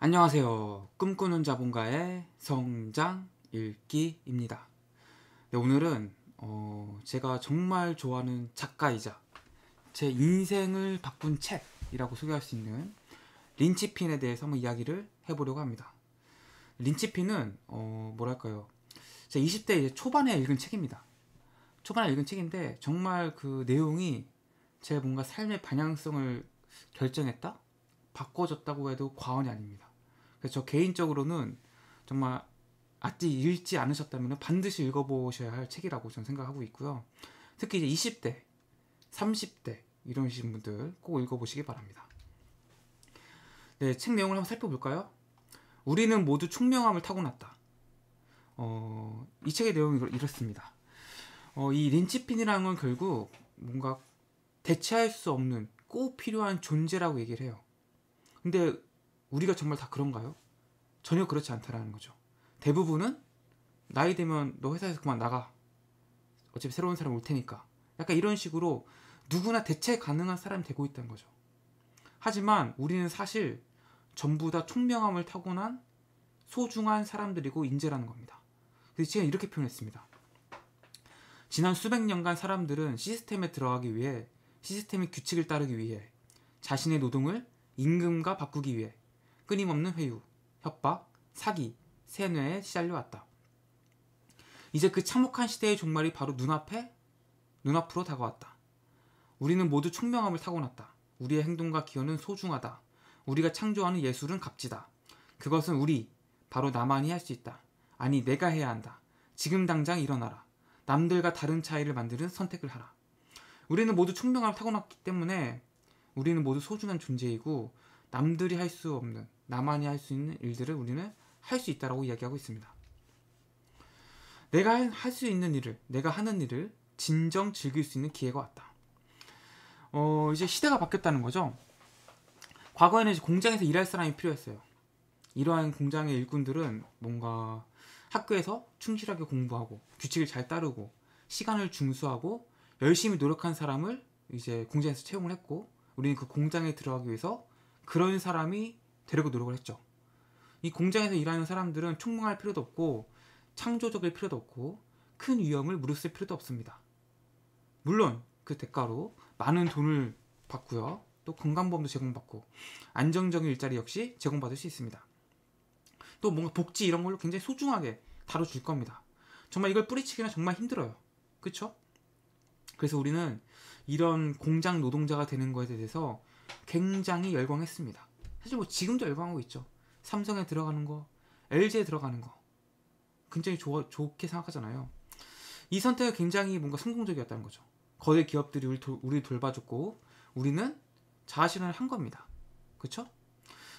안녕하세요. 꿈꾸는 자본가의 성장 읽기입니다. 네, 오늘은 어, 제가 정말 좋아하는 작가이자 제 인생을 바꾼 책이라고 소개할 수 있는 린치핀에 대해서 한번 이야기를 해보려고 합니다. 린치핀은 어, 뭐랄까요? 제 20대 이제 초반에 읽은 책입니다. 초반에 읽은 책인데 정말 그 내용이 제 뭔가 삶의 방향성을 결정했다? 바꿔줬다고 해도 과언이 아닙니다. 그래서 저 개인적으로는 정말 아직 읽지 않으셨다면 반드시 읽어보셔야 할 책이라고 저는 생각하고 있고요. 특히 이제 20대, 30대 이런신 분들 꼭 읽어보시기 바랍니다. 네, 책 내용을 한번 살펴볼까요? 우리는 모두 총명함을 타고났다. 어, 이 책의 내용이 이렇습니다. 어, 이 린치핀이라는 건 결국 뭔가 대체할 수 없는 꼭 필요한 존재라고 얘기를 해요. 근데 우리가 정말 다 그런가요? 전혀 그렇지 않다라는 거죠. 대부분은 나이 되면 너 회사에서 그만 나가. 어차피 새로운 사람 올 테니까. 약간 이런 식으로 누구나 대체 가능한 사람이 되고 있다는 거죠. 하지만 우리는 사실 전부 다 총명함을 타고난 소중한 사람들이고 인재라는 겁니다. 그래서 제가 이렇게 표현했습니다. 지난 수백 년간 사람들은 시스템에 들어가기 위해 시스템의 규칙을 따르기 위해 자신의 노동을 임금과 바꾸기 위해 끊임없는 회유, 협박, 사기, 세뇌에 시달려왔다. 이제 그 참혹한 시대의 종말이 바로 눈앞에 눈앞으로 다가왔다. 우리는 모두 총명함을 타고났다. 우리의 행동과 기여는 소중하다. 우리가 창조하는 예술은 값지다. 그것은 우리 바로 나만이 할 수 있다. 아니 내가 해야 한다. 지금 당장 일어나라. 남들과 다른 차이를 만드는 선택을 하라. 우리는 모두 총명함을 타고났기 때문에 우리는 모두 소중한 존재이고 남들이 할 수 없는 나만이 할 수 있는 일들을 우리는 할 수 있다라고 이야기하고 있습니다. 내가 할 수 있는 일을, 내가 하는 일을 진정 즐길 수 있는 기회가 왔다. 어, 이제 시대가 바뀌었다는 거죠. 과거에는 공장에서 일할 사람이 필요했어요. 이러한 공장의 일꾼들은 뭔가 학교에서 충실하게 공부하고 규칙을 잘 따르고 시간을 중수하고 열심히 노력한 사람을 이제 공장에서 채용을 했고 우리는 그 공장에 들어가기 위해서 그런 사람이 데리고 노력을 했죠. 이 공장에서 일하는 사람들은 총망할 필요도 없고 창조적일 필요도 없고 큰 위험을 무릅쓸 필요도 없습니다. 물론 그 대가로 많은 돈을 받고요. 또 건강보험도 제공받고 안정적인 일자리 역시 제공받을 수 있습니다. 또 뭔가 복지 이런 걸로 굉장히 소중하게 다뤄줄 겁니다. 정말 이걸 뿌리치기는 정말 힘들어요. 그쵸? 그래서 우리는 이런 공장 노동자가 되는 것에 대해서 굉장히 열광했습니다. 사실 뭐 지금도 열광하고 있죠. 삼성에 들어가는 거, LG에 들어가는 거 굉장히 좋아, 좋게 생각하잖아요. 이 선택이 굉장히 뭔가 성공적이었다는 거죠. 거대 기업들이 우리 돌, 우리 돌봐줬고 우리는 자신을한 겁니다. 그렇죠?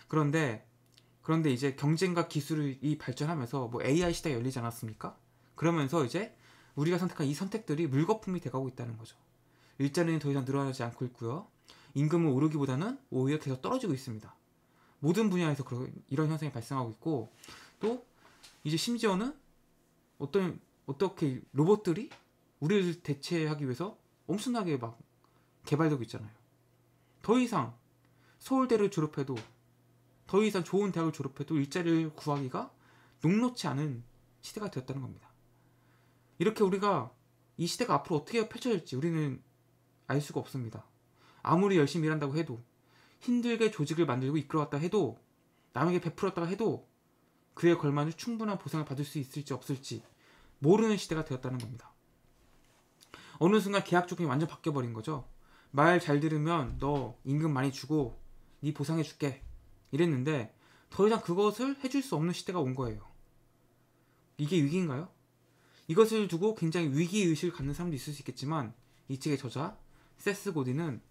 그런데 그런데 이제 경쟁과 기술이 발전하면서 뭐 AI 시대가 열리지 않았습니까? 그러면서 이제 우리가 선택한 이 선택들이 물거품이 돼가고 있다는 거죠. 일자리는 더 이상 늘어나지 않고 있고요. 임금은 오르기보다는 오히려 계속 떨어지고 있습니다. 모든 분야에서 그런 이런 현상이 발생하고 있고 또 이제 심지어는 어떤 어떻게 로봇들이 우리를 대체하기 위해서 엄청나게 막 개발되고 있잖아요. 더 이상 서울대를 졸업해도 더 이상 좋은 대학을 졸업해도 일자리를 구하기가 녹록치 않은 시대가 되었다는 겁니다. 이렇게 우리가 이 시대가 앞으로 어떻게 펼쳐질지 우리는 알 수가 없습니다. 아무리 열심히 일한다고 해도 힘들게 조직을 만들고 이끌어왔다 해도 남에게 베풀었다 해도 그에 걸맞은 충분한 보상을 받을 수 있을지 없을지 모르는 시대가 되었다는 겁니다. 어느 순간 계약 조건이 완전 바뀌어버린 거죠. 말 잘 들으면 너 임금 많이 주고 네 보상해줄게 이랬는데 더 이상 그것을 해줄 수 없는 시대가 온 거예요. 이게 위기인가요? 이것을 두고 굉장히 위기의식을 갖는 사람도 있을 수 있겠지만 이 책의 저자 세스 고디는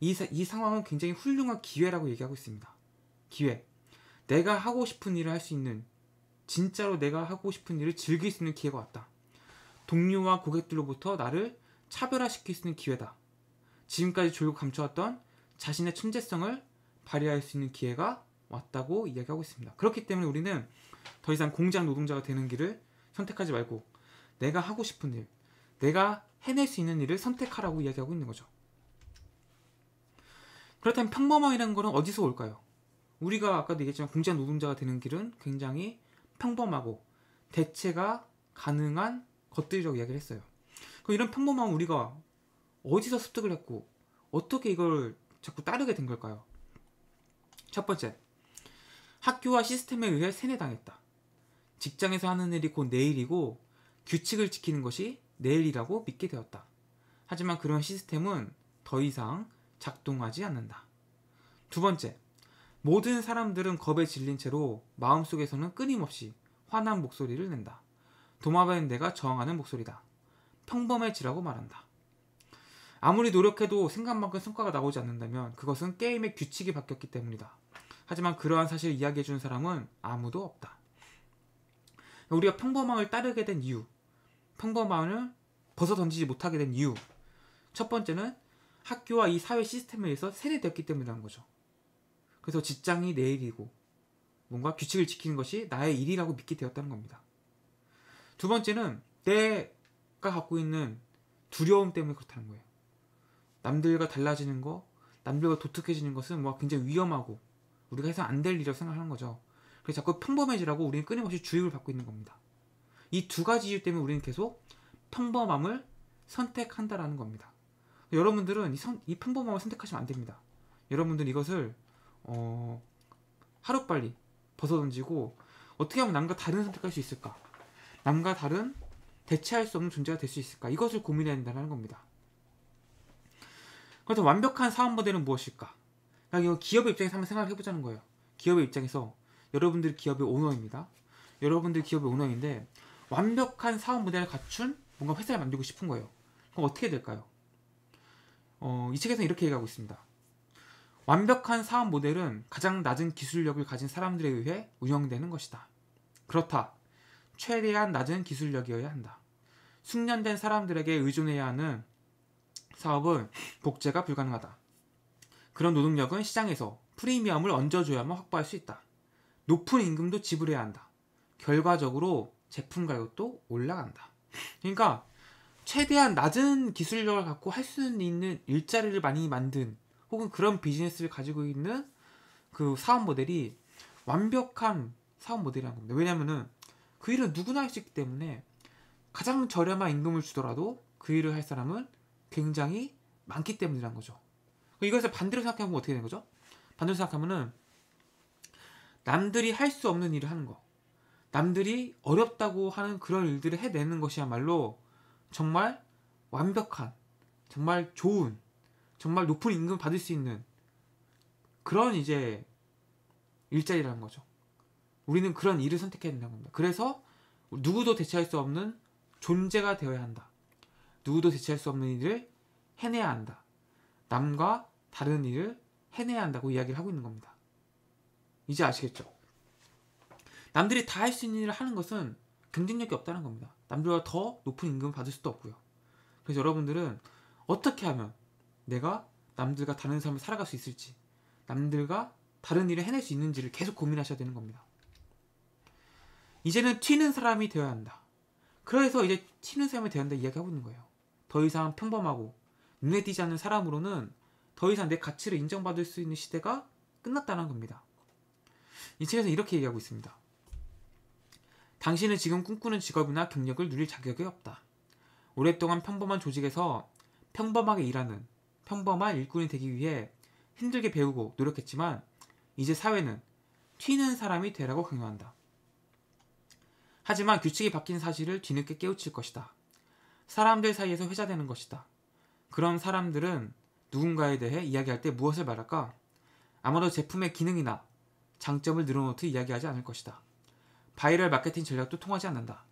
이, 이 상황은 굉장히 훌륭한 기회라고 얘기하고 있습니다. 기회. 내가 하고 싶은 일을 할 수 있는, 진짜로 내가 하고 싶은 일을 즐길 수 있는 기회가 왔다. 동료와 고객들로부터 나를 차별화시킬 수 있는 기회다. 지금까지 졸고 감춰왔던 자신의 천재성을 발휘할 수 있는 기회가 왔다고 이야기하고 있습니다. 그렇기 때문에 우리는 더 이상 공장 노동자가 되는 길을 선택하지 말고 내가 하고 싶은 일, 내가 해낼 수 있는 일을 선택하라고 이야기하고 있는 거죠. 그렇다면 평범함이라는 것은 어디서 올까요? 우리가 아까도 얘기했지만 공장 노동자가 되는 길은 굉장히 평범하고 대체가 가능한 것들이라고 이야기를 했어요. 그럼 이런 평범함 우리가 어디서 습득을 했고 어떻게 이걸 자꾸 따르게 된 걸까요? 첫 번째, 학교와 시스템에 의해 세뇌당했다. 직장에서 하는 일이 곧 내일이고 규칙을 지키는 것이 내일이라고 믿게 되었다. 하지만 그런 시스템은 더 이상 작동하지 않는다. 두 번째, 모든 사람들은 겁에 질린 채로 마음속에서는 끊임없이 화난 목소리를 낸다. 도마뱀 내가 저항하는 목소리다. 평범해지라고 말한다. 아무리 노력해도 생각만큼 성과가 나오지 않는다면 그것은 게임의 규칙이 바뀌었기 때문이다. 하지만 그러한 사실을 이야기해주는 사람은 아무도 없다. 우리가 평범함을 따르게 된 이유, 평범함을 벗어던지지 못하게 된 이유. 첫 번째는 학교와 이 사회 시스템에 서 세뇌되었기 때문이라는 거죠. 그래서 직장이 내 일이고 뭔가 규칙을 지키는 것이 나의 일이라고 믿게 되었다는 겁니다. 두 번째는 내가 갖고 있는 두려움 때문에 그렇다는 거예요. 남들과 달라지는 거, 남들과 도특해지는 것은 뭐 굉장히 위험하고 우리가 해서 안 될 일이라고 생각하는 거죠. 그래서 자꾸 평범해지라고 우리는 끊임없이 주입을 받고 있는 겁니다. 이 두 가지 이유 때문에 우리는 계속 평범함을 선택한다라는 겁니다. 여러분들은 이, 선, 이 평범함을 선택하시면 안 됩니다. 여러분들 이것을 어, 하루빨리 벗어던지고 어떻게 하면 남과 다른 선택할 수 있을까? 남과 다른 대체할 수 없는 존재가 될 수 있을까? 이것을 고민해야 된다는 겁니다. 그래다 완벽한 사업 모델은 무엇일까? 그러니까 기업의 입장에서 한번 생각해 보자는 거예요. 기업의 입장에서 여러분들 기업의 오너입니다. 여러분들 기업의 오너인데 완벽한 사업 모델을 갖춘 뭔가 회사를 만들고 싶은 거예요. 그럼 어떻게 될까요? 어, 이 책에서는 이렇게 얘기하고 있습니다. 완벽한 사업 모델은 가장 낮은 기술력을 가진 사람들에 의해 운영되는 것이다. 그렇다. 최대한 낮은 기술력이어야 한다. 숙련된 사람들에게 의존해야 하는 사업은 복제가 불가능하다. 그런 노동력은 시장에서 프리미엄을 얹어줘야만 확보할 수 있다. 높은 임금도 지불해야 한다. 결과적으로 제품 가격도 올라간다. 그러니까 최대한 낮은 기술력을 갖고 할 수 있는 일자리를 많이 만든 혹은 그런 비즈니스를 가지고 있는 그 사업 모델이 완벽한 사업 모델이란 겁니다. 왜냐면은 그 일을 누구나 할 수 있기 때문에 가장 저렴한 임금을 주더라도 그 일을 할 사람은 굉장히 많기 때문이란 거죠. 이것을 반대로 생각하면 어떻게 되는 거죠? 반대로 생각하면은 남들이 할 수 없는 일을 하는 거, 남들이 어렵다고 하는 그런 일들을 해내는 것이야말로 정말 완벽한, 정말 좋은, 정말 높은 임금 받을 수 있는 그런 이제 일자리라는 거죠. 우리는 그런 일을 선택해야 된다는 겁니다. 그래서 누구도 대체할 수 없는 존재가 되어야 한다. 누구도 대체할 수 없는 일을 해내야 한다. 남과 다른 일을 해내야 한다고 이야기를 하고 있는 겁니다. 이제 아시겠죠? 남들이 다 할 수 있는 일을 하는 것은 경쟁력이 없다는 겁니다. 남들보다 더 높은 임금을 받을 수도 없고요. 그래서 여러분들은 어떻게 하면 내가 남들과 다른 삶을 살아갈 수 있을지, 남들과 다른 일을 해낼 수 있는지를 계속 고민하셔야 되는 겁니다. 이제는 튀는 사람이 되어야 한다. 그래서 이제 튀는 사람이 되어야 한다 이야기하고 있는 거예요. 더 이상 평범하고 눈에 띄지 않는 사람으로는 더 이상 내 가치를 인정받을 수 있는 시대가 끝났다는 겁니다. 이 책에서 이렇게 얘기하고 있습니다. 당신은 지금 꿈꾸는 직업이나 경력을 누릴 자격이 없다. 오랫동안 평범한 조직에서 평범하게 일하는 평범한 일꾼이 되기 위해 힘들게 배우고 노력했지만 이제 사회는 튀는 사람이 되라고 강요한다. 하지만 규칙이 바뀐 사실을 뒤늦게 깨우칠 것이다. 사람들 사이에서 회자되는 것이다. 그런 사람들은 누군가에 대해 이야기할 때 무엇을 말할까? 아마도 제품의 기능이나 장점을 늘어놓듯 이야기하지 않을 것이다. 바이럴 마케팅 전략도 통하지 않는다.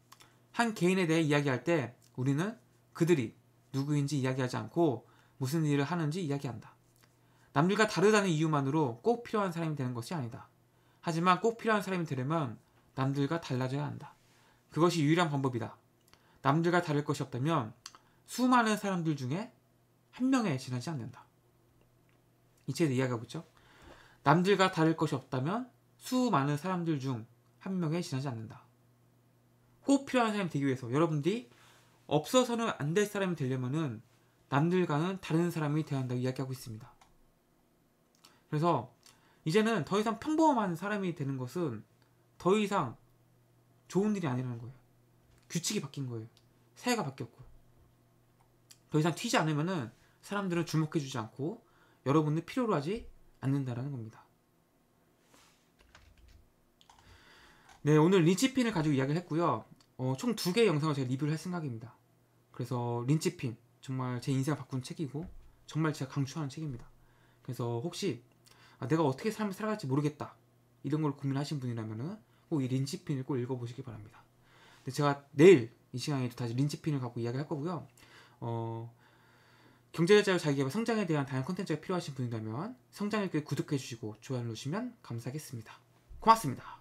한 개인에 대해 이야기할 때 우리는 그들이 누구인지 이야기하지 않고 무슨 일을 하는지 이야기한다. 남들과 다르다는 이유만으로 꼭 필요한 사람이 되는 것이 아니다. 하지만 꼭 필요한 사람이 되려면 남들과 달라져야 한다. 그것이 유일한 방법이다. 남들과 다를 것이 없다면 수많은 사람들 중에 한 명에 지나지 않는다. 이 책에서 이야기하고 있죠. 남들과 다를 것이 없다면 수많은 사람들 중한 명에 지나지 않는다. 꼭 필요한 사람이 되기 위해서 여러분들이 없어서는 안 될 사람이 되려면은 남들과는 다른 사람이 되어야 한다고 이야기하고 있습니다. 그래서 이제는 더 이상 평범한 사람이 되는 것은 더 이상 좋은 일이 아니라는 거예요. 규칙이 바뀐 거예요. 새해가 바뀌었고. 더 이상 튀지 않으면은 사람들은 주목해주지 않고 여러분을 필요로 하지 않는다라는 겁니다. 네, 오늘 린치핀을 가지고 이야기를 했고요. 어, 총 두 개의 영상을 제가 리뷰를 할 생각입니다. 그래서 린치핀 정말 제 인생을 바꾼 책이고 정말 제가 강추하는 책입니다. 그래서 혹시 아, 내가 어떻게 삶을 살아갈지 모르겠다 이런 걸 고민하신 분이라면은 꼭 이 린치핀을 꼭 읽어보시기 바랍니다. 근데 제가 내일 이 시간에 도 다시 린치핀을 갖고 이야기할 거고요. 어, 경제자유 자기개발 성장에 대한 다양한 컨텐츠가 필요하신 분이라면 성장일기 구독해주시고 좋아요 누르시면 감사하겠습니다. 고맙습니다.